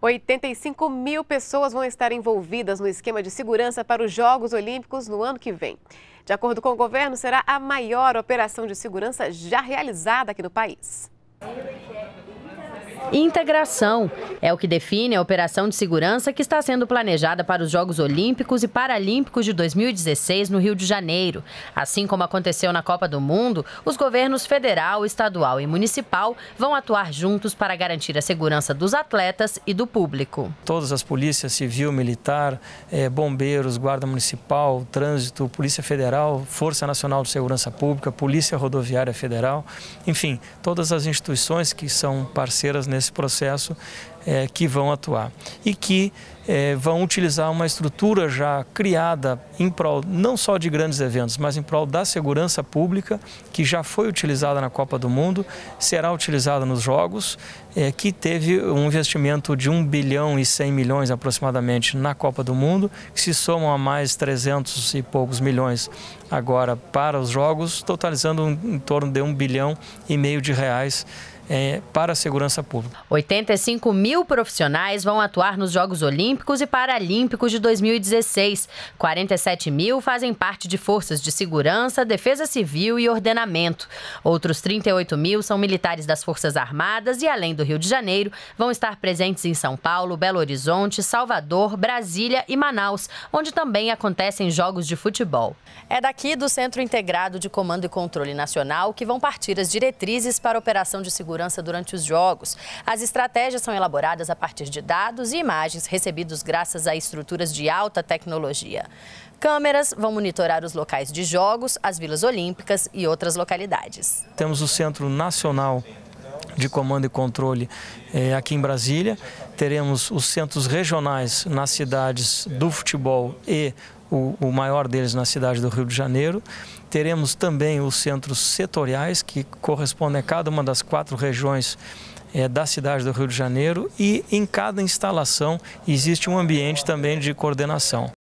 85 mil pessoas vão estar envolvidas no esquema de segurança para os Jogos Olímpicos no ano que vem. De acordo com o governo, será a maior operação de segurança já realizada aqui no país. Integração é o que define a operação de segurança que está sendo planejada para os Jogos Olímpicos e Paralímpicos de 2016 no Rio de Janeiro. Assim como aconteceu na Copa do Mundo, os governos federal, estadual e municipal vão atuar juntos para garantir a segurança dos atletas e do público. Todas as polícias civil, militar, eh, bombeiros, guarda municipal, trânsito, polícia federal, Força Nacional de Segurança Pública, Polícia Rodoviária Federal, enfim, todas as instituições que são parceiras nesse nesse processo é, que vão atuar e que é, vão utilizar uma estrutura já criada em prol não só de grandes eventos, mas em prol da segurança pública, que já foi utilizada na Copa do Mundo, será utilizada nos Jogos, é, que teve um investimento de 1 bilhão e 100 milhões aproximadamente na Copa do Mundo, que se somam a mais 300 e poucos milhões agora para os Jogos, totalizando em torno de 1 bilhão e meio de reais é, para a segurança pública. 85 mil profissionais vão atuar nos Jogos Olímpicos e Paralímpicos de 2016. 47 mil fazem parte de forças de segurança, defesa civil e ordenamento. Outros 38 mil são militares das Forças Armadas e, além do Rio de Janeiro, vão estar presentes em São Paulo, Belo Horizonte, Salvador, Brasília e Manaus, onde também acontecem jogos de futebol. É daqui do Centro Integrado de Comando e Controle Nacional que vão partir as diretrizes para a operação de segurança segurança durante os jogos. As estratégias são elaboradas a partir de dados e imagens recebidos graças a estruturas de alta tecnologia. Câmeras vão monitorar os locais de jogos, as vilas olímpicas e outras localidades. Temos o Centro Nacional de comando e controle eh, aqui em Brasília. Teremos os centros regionais nas cidades do futebol e o, o, maior deles na cidade do Rio de Janeiro. Teremos também os centros setoriais, que correspondem a cada uma das quatro regiões eh, da cidade do Rio de Janeiro. E em cada instalação existe um ambiente também de coordenação.